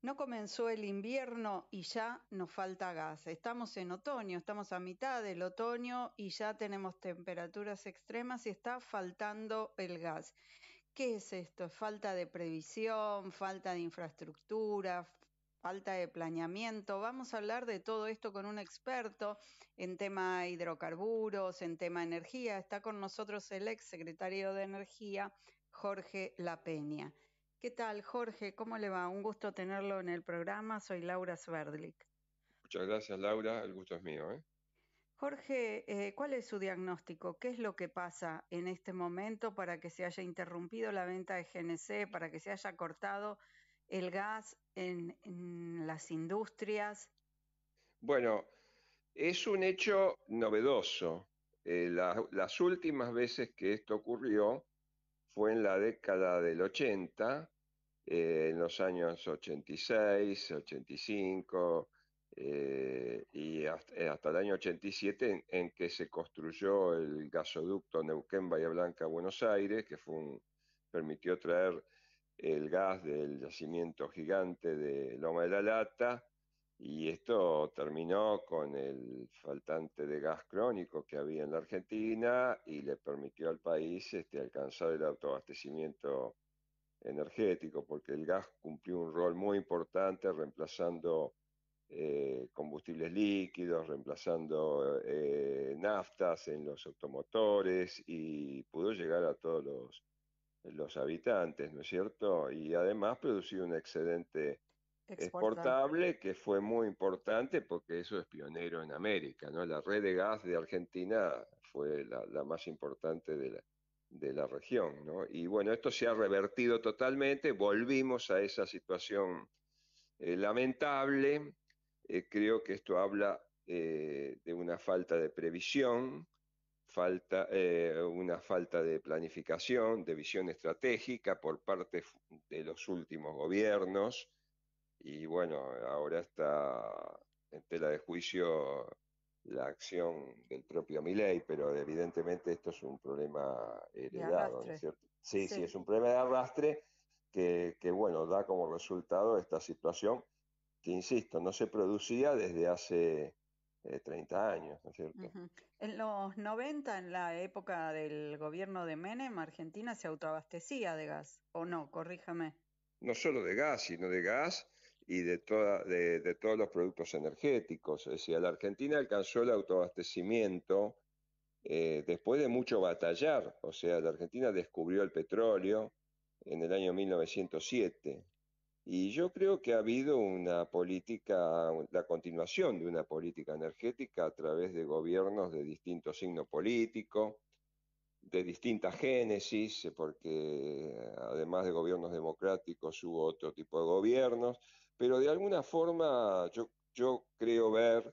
No comenzó el invierno y ya nos falta gas. Estamos en otoño, estamos a mitad del otoño y ya tenemos temperaturas extremas y está faltando el gas. ¿Qué es esto? Falta de previsión, falta de infraestructura, falta de planeamiento. Vamos a hablar de todo esto con un experto en tema hidrocarburos, en tema energía. Está con nosotros el ex secretario de Energía, Jorge La ¿Qué tal, Jorge? ¿Cómo le va? Un gusto tenerlo en el programa. Soy Laura Sverdlik. Muchas gracias, Laura. El gusto es mío. ¿eh? Jorge, eh, ¿cuál es su diagnóstico? ¿Qué es lo que pasa en este momento para que se haya interrumpido la venta de GNC, para que se haya cortado el gas en, las industrias? Bueno, es un hecho novedoso. Eh, las últimas veces que esto ocurrió, fue en la década del 80, eh, en los años 86, 85 y eh, eh, hasta, el año 87 en, que se construyó el gasoducto Neuquén Bahía Blanca Buenos Aires, que permitió traer el gas del yacimiento gigante de Loma de la Lata y esto terminó con el faltante de gas crónico que había en la Argentina y le permitió al país este, alcanzar el autoabastecimiento energético, porque el gas cumplió un rol muy importante reemplazando eh, combustibles líquidos, reemplazando eh, naftas en los automotores y pudo llegar a todos los, los habitantes, ¿no es cierto? Y además producir un excedente exportable, que fue muy importante porque eso es pionero en América, ¿no? La red de gas de Argentina fue la, más importante de la, de la región, ¿no? Y bueno, esto se ha revertido totalmente, volvimos a esa situación eh, lamentable, eh, creo que esto habla eh, de una falta de previsión, falta, una falta de planificación, de visión estratégica por parte de los últimos gobiernos, y bueno, ahora está en tela de juicio la acción del propio Milei, pero evidentemente esto es un problema heredado, ¿no es cierto? Sí, sí, es un problema de arrastre que, bueno, da como resultado esta situación que, insisto, no se producía desde hace 30 eh, años, ¿no es cierto? En los 90, en la época del gobierno de Menem, Argentina se autoabastecía de gas, ¿o no? Corríjame. No solo de gas, sino de gas y de, todos los productos energéticos. Es decir, la Argentina alcanzó el autoabastecimiento eh, después de mucho batallar. O sea, la Argentina descubrió el petróleo en el año 1907. Y yo creo que ha habido una política, la continuación de una política energética a través de gobiernos de distinto signo político, de distinta génesis, porque eh, además de gobiernos democráticos hubo otro tipo de gobiernos, pero de alguna forma yo, yo creo ver,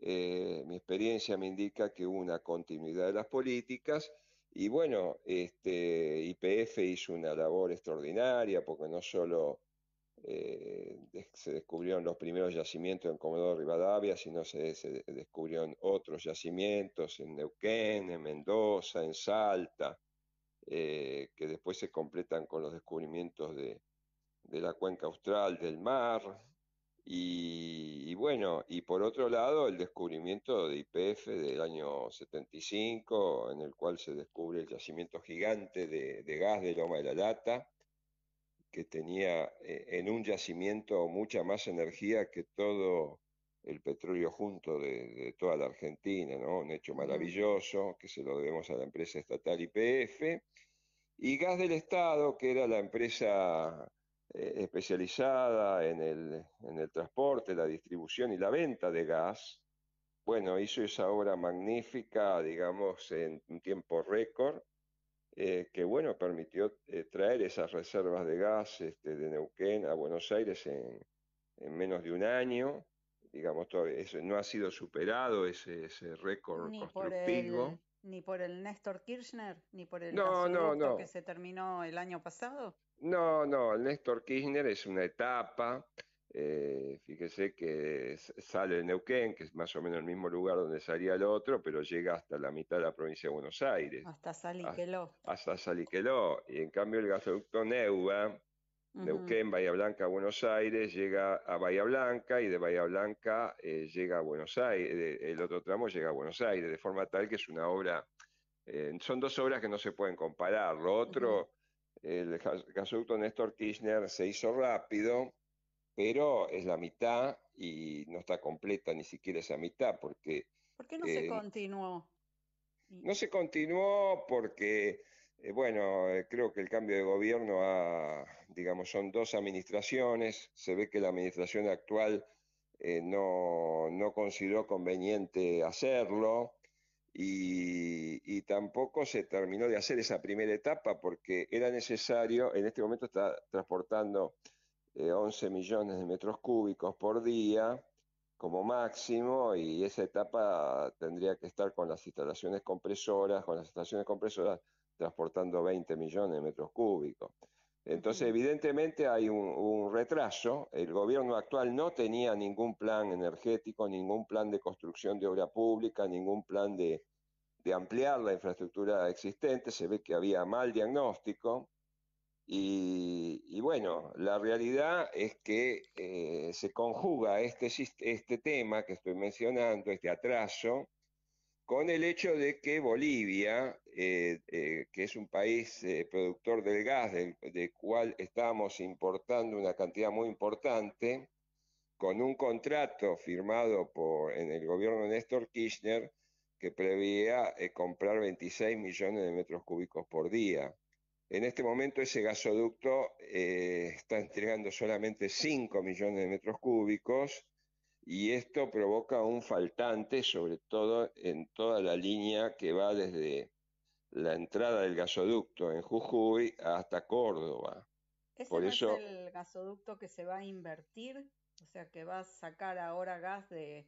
eh, mi experiencia me indica que hubo una continuidad de las políticas y bueno, este IPF hizo una labor extraordinaria porque no solo eh, se descubrieron los primeros yacimientos en Comodoro Rivadavia, sino se, descubrieron otros yacimientos en Neuquén, en Mendoza, en Salta. Eh, que después se completan con los descubrimientos de, de la cuenca austral, del mar, y, bueno, y por otro lado el descubrimiento de IPF del año 75, en el cual se descubre el yacimiento gigante de, gas de Loma de la Lata, que tenía eh, en un yacimiento mucha más energía que todo el petróleo junto de, toda la Argentina, ¿no? Un hecho maravilloso que se lo debemos a la empresa estatal IPF. Y Gas del Estado, que era la empresa eh, especializada en el, transporte, la distribución y la venta de gas, bueno, hizo esa obra magnífica, digamos, en un tiempo récord, eh, que bueno, permitió eh, traer esas reservas de gas este, de Neuquén a Buenos Aires en, menos de un año. Digamos, todo eso, no ha sido superado ese, récord ni constructivo. Por el, ni por el Néstor Kirchner, ni por el no, que se terminó el año pasado. No, no, el Néstor Kirchner es una etapa. Eh, fíjese que sale de Neuquén, que es más o menos el mismo lugar donde salía el otro, pero llega hasta la mitad de la provincia de Buenos Aires. Hasta Saliqueló. Hasta, Saliqueló. Y en cambio el gasoducto Neuva, Neuquén, Bahía Blanca, Buenos Aires, llega a Bahía Blanca y de Bahía Blanca eh, llega a Buenos Aires, el otro tramo llega a Buenos Aires, de forma tal que es una obra, eh, son dos obras que no se pueden comparar. Lo otro el gasoducto Néstor Kirchner se hizo rápido, pero es la mitad y no está completa ni siquiera esa mitad porque... ¿Por qué no se eh, continuó? No se continuó porque, eh, bueno, eh, creo que el cambio de gobierno ha, digamos, son dos administraciones, se ve que la administración actual no consideró conveniente hacerlo, y, tampoco se terminó de hacer esa primera etapa porque era necesario, en este momento está transportando 11 eh, millones de metros cúbicos por día como máximo y esa etapa tendría que estar con las instalaciones compresoras, con las instalaciones compresoras transportando 20 millones de metros cúbicos. Entonces, evidentemente hay un, retraso. El gobierno actual no tenía ningún plan energético, ningún plan de construcción de obra pública, ningún plan de, de ampliar la infraestructura existente. Se ve que había mal diagnóstico. Y, bueno, la realidad es que eh, se conjuga este, este tema que estoy mencionando, este atraso, con el hecho de que Bolivia eh, eh, que es un país eh, productor del gas, del, cual estamos importando una cantidad muy importante, con un contrato firmado por, en el gobierno de Néstor Kirchner que prevía comprar 26 millones de metros cúbicos por día. En este momento ese gasoducto está entregando solamente 5 millones de metros cúbicos y esto provoca un faltante, sobre todo en toda la línea que va desde la entrada del gasoducto en Jujuy hasta Córdoba. Por eso... es el gasoducto que se va a invertir? O sea, que va a sacar ahora gas de...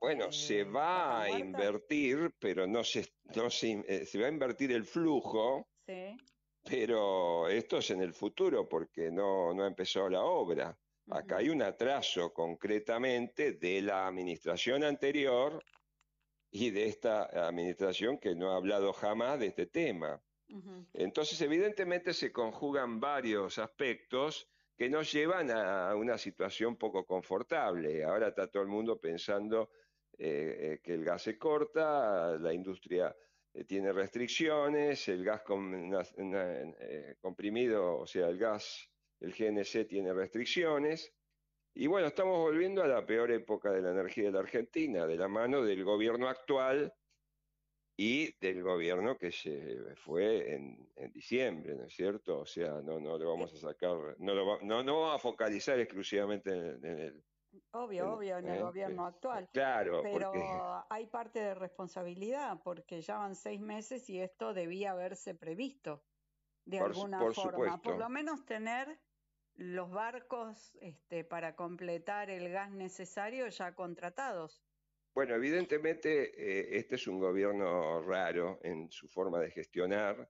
Bueno, eh, se va a invertir, pero no se, eh, se, va a invertir el flujo, sí. pero esto es en el futuro porque no, no empezó la obra. Acá hay un atraso concretamente de la administración anterior y de esta administración que no ha hablado jamás de este tema. Entonces, evidentemente se conjugan varios aspectos que nos llevan a una situación poco confortable. Ahora está todo el mundo pensando eh, eh, que el gas se corta, la industria eh, tiene restricciones, el gas comprimido, o sea, el gas, el GNC tiene restricciones. Y bueno, estamos volviendo a la peor época de la energía de la Argentina, de la mano del gobierno actual y del gobierno que se fue en, diciembre, ¿no es cierto? O sea, no, no lo vamos a sacar, no lo no, no vamos a focalizar exclusivamente en, el Obvio, obvio, en el ¿eh? gobierno eh, actual. Claro. Pero hay parte de responsabilidad, porque ya van seis meses y esto debía haberse previsto de alguna forma. Por lo menos tener los barcos este, para completar el gas necesario ya contratados. Bueno, evidentemente eh, este es un gobierno raro en su forma de gestionar.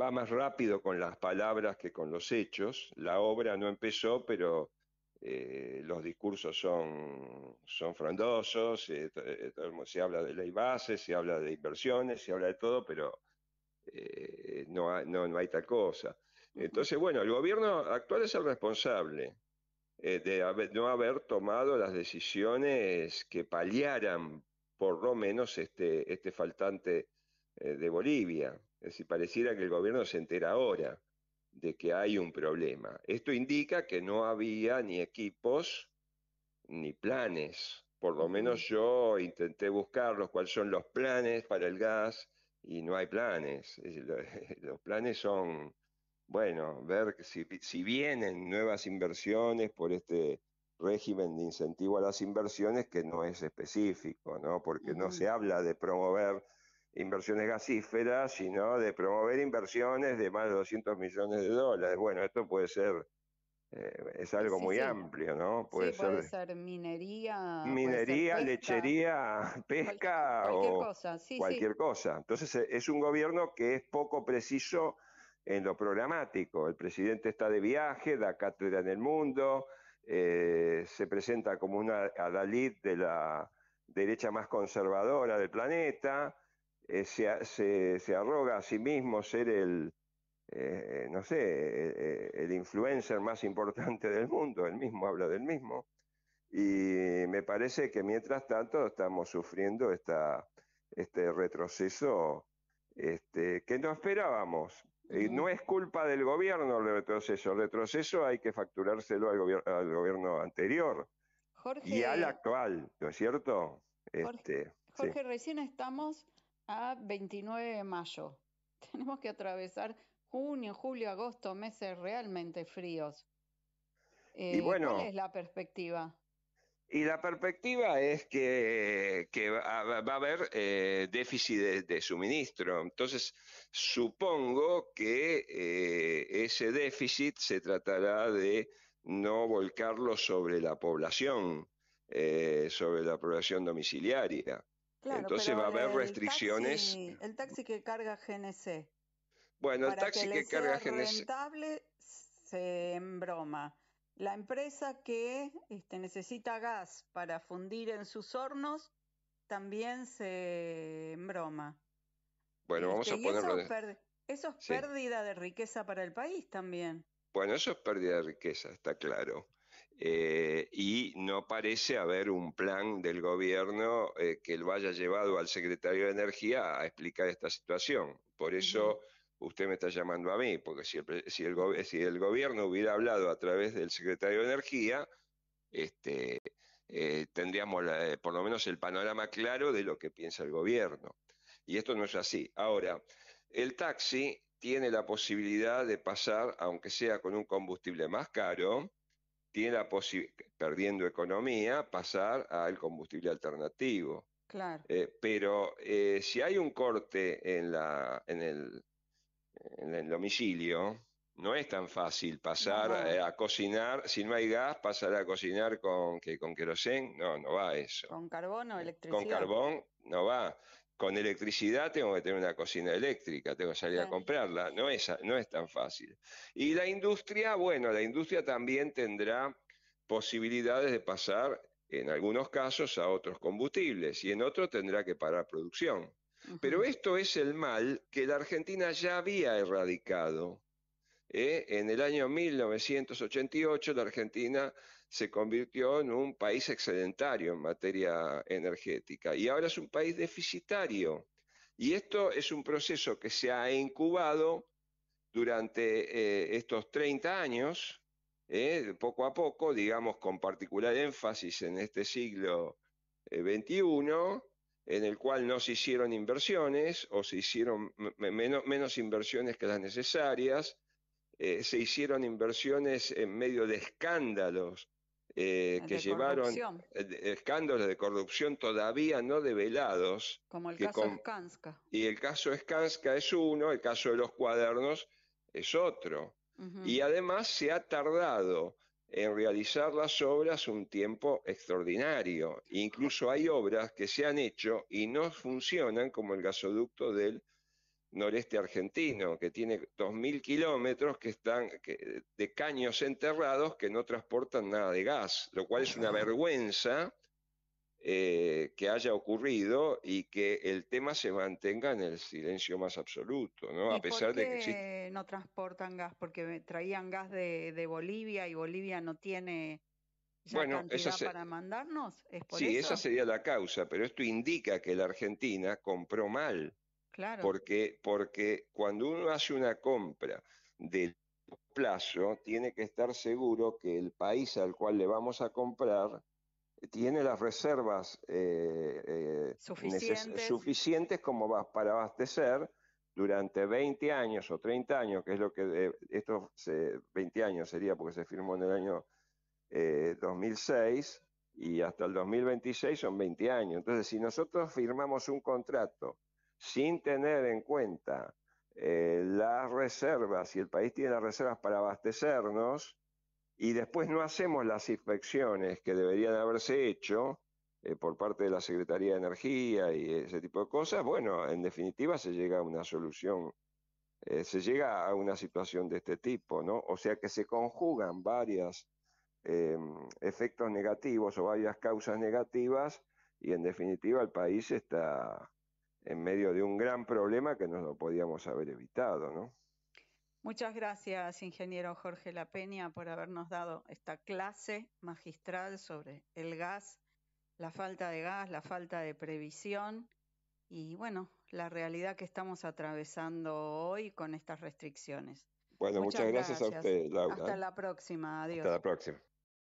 Va más rápido con las palabras que con los hechos. La obra no empezó, pero eh, los discursos son, frondosos, eh, se habla de ley base, se habla de inversiones, se habla de todo, pero no, hay tal cosa. Entonces, bueno, el gobierno actual es el responsable eh, de no haber tomado las decisiones que paliaran por lo menos este, este faltante eh, de Bolivia. Es decir, pareciera que el gobierno se entera ahora de que hay un problema. Esto indica que no había ni equipos ni planes. Por lo menos yo intenté buscarlos, cuáles son los planes para el gas, y no hay planes. Los planes son bueno, ver si, si vienen nuevas inversiones por este régimen de incentivo a las inversiones que no es específico, ¿no? Porque no se habla de promover inversiones gasíferas, sino de promover inversiones de más de 200 millones de dólares. Bueno, esto puede ser, eh, es algo muy amplio, ¿no? Puede, ser, puede ser, minería. Minería, pesca, lechería, pesca cualquier, o cualquier cosa. Entonces eh, es un gobierno que es poco preciso en lo programático. El presidente está de viaje, da cátedra en el mundo, eh, se presenta como una adalid... de la derecha más conservadora del planeta, eh, se, arroga a sí mismo ser el, eh, no sé, el, influencer más importante del mundo, él mismo habla del mismo. Y me parece que mientras tanto estamos sufriendo esta, este retroceso este, que no esperábamos no es culpa del gobierno el retroceso. El retroceso hay que facturárselo al, gobierno anterior y al actual, ¿no es cierto? Jorge, este, recién estamos a 29 de mayo. Tenemos que atravesar junio, julio, agosto, meses realmente fríos. Eh, ¿Cuál es la perspectiva? Y la perspectiva es que, va, a haber eh, déficit de, suministro. Entonces, supongo que eh, ese déficit se tratará de no volcarlo sobre la población, eh, sobre la población domiciliaria. Entonces va a haber restricciones. el taxi que carga GNC. Bueno, el taxi que, carga sea GNC. rentable se embroma la empresa que este, necesita gas para fundir en sus hornos también se embroma. Bueno, este, vamos a ponerlo. Eso, es pérdida de riqueza para el país también. Bueno, eso es pérdida de riqueza, está claro. Eh, y no parece haber un plan del gobierno eh, que lo haya llevado al secretario de Energía a explicar esta situación. Por eso usted me está llamando a mí, porque si el, gobierno hubiera hablado a través del secretario de Energía, este, eh, tendríamos eh, por lo menos el panorama claro de lo que piensa el gobierno. Y esto no es así. Ahora, el taxi tiene la posibilidad de pasar, aunque sea con un combustible más caro, tiene la perdiendo economía, pasar al combustible alternativo. Claro. Eh, pero si hay un corte en, la, en, el, en el domicilio, no es tan fácil pasar eh, a cocinar, si no hay gas, pasar a cocinar con, que, con querosén, no, no va eso. Con carbón o eh, electricidad. Con carbón no va. Con electricidad tengo que tener una cocina eléctrica, tengo que salir a comprarla, no no es tan fácil. Y la industria, bueno, la industria también tendrá posibilidades de pasar, en algunos casos, a otros combustibles y en otros tendrá que parar producción. Pero esto es el mal que la Argentina ya había erradicado. ¿eh? En el año 1988 la Argentina se convirtió en un país excedentario en materia energética y ahora es un país deficitario. Y esto es un proceso que se ha incubado durante eh, estos 30 años, ¿eh? poco a poco, digamos con particular énfasis en este siglo XXI, en el cual no se hicieron inversiones o se hicieron menos, inversiones que las necesarias, eh, se hicieron inversiones en medio de escándalos eh, ah, que llevaron eh, escándalos de corrupción todavía no develados. Como el caso Skanska. Y el caso Skanska es uno, el caso de los cuadernos es otro. Y además se ha tardado en realizar las obras un tiempo extraordinario. Incluso hay obras que se han hecho y no funcionan como el gasoducto del noreste argentino, que tiene 2.000 kilómetros que están de caños enterrados que no transportan nada de gas, lo cual es una vergüenza eh, que haya ocurrido y que el tema se mantenga en el silencio más absoluto, ¿no? a pesar de que no transportan gas porque traían gas de, Bolivia y Bolivia no tiene bueno, cantidad para mandarnos, ¿Es sí, esa sería la causa, pero esto indica que la Argentina compró mal, claro, porque porque cuando uno hace una compra de plazo tiene que estar seguro que el país al cual le vamos a comprar tiene las reservas eh, eh, suficientes. suficientes. como para abastecer durante 20 años o 30 años, que es lo que eh, estos 20 años sería porque se firmó en el año 2006 y hasta el 2026 son 20 años. Entonces, si nosotros firmamos un contrato sin tener en cuenta las reservas, si el país tiene las reservas para abastecernos, y después no hacemos las inspecciones que deberían haberse hecho eh, por parte de la Secretaría de Energía y ese tipo de cosas, bueno, en definitiva se llega a una solución, eh, se llega a una situación de este tipo, ¿no? O sea que se conjugan varios em, efectos negativos o varias causas negativas y en definitiva el país está en medio de un gran problema que no lo podíamos haber evitado, ¿no? Muchas gracias, ingeniero Jorge La Peña, por habernos dado esta clase magistral sobre el gas, la falta de gas, la falta de previsión y, bueno, la realidad que estamos atravesando hoy con estas restricciones. Bueno, muchas, gracias, a usted, Hasta la próxima, adiós. Hasta la próxima.